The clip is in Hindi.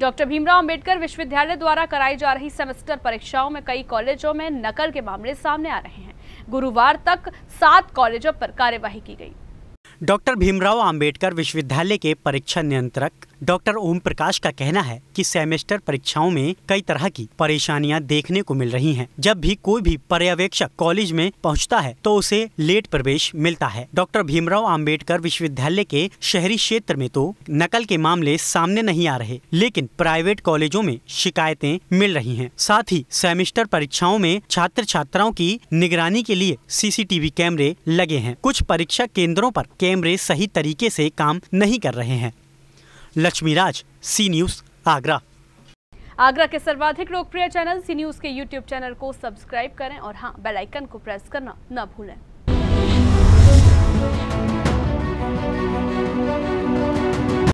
डॉक्टर भीमराव अंबेडकर विश्वविद्यालय द्वारा कराई जा रही सेमेस्टर परीक्षाओं में कई कॉलेजों में नकल के मामले सामने आ रहे हैं गुरुवार तक सात कॉलेजों पर कार्यवाही की गई डॉक्टर भीमराव अंबेडकर विश्वविद्यालय के परीक्षा नियंत्रक डॉक्टर ओम प्रकाश का कहना है कि सेमेस्टर परीक्षाओं में कई तरह की परेशानियां देखने को मिल रही हैं। जब भी कोई भी पर्यवेक्षक कॉलेज में पहुंचता है तो उसे लेट प्रवेश मिलता है डॉक्टर भीमराव आम्बेडकर विश्वविद्यालय के शहरी क्षेत्र में तो नकल के मामले सामने नहीं आ रहे लेकिन प्राइवेट कॉलेजों में शिकायतें मिल रही है साथ ही सेमेस्टर परीक्षाओं में छात्र छात्राओं की निगरानी के लिए सीसीटीवी कैमरे लगे हैं कुछ परीक्षा केंद्रों पर कैमरे सही तरीके से काम नहीं कर रहे हैं लक्ष्मीराज सी न्यूज आगरा आगरा के सर्वाधिक लोकप्रिय चैनल सी न्यूज के यूट्यूब चैनल को सब्सक्राइब करें और हाँ बेलाइकन को प्रेस करना न भूलें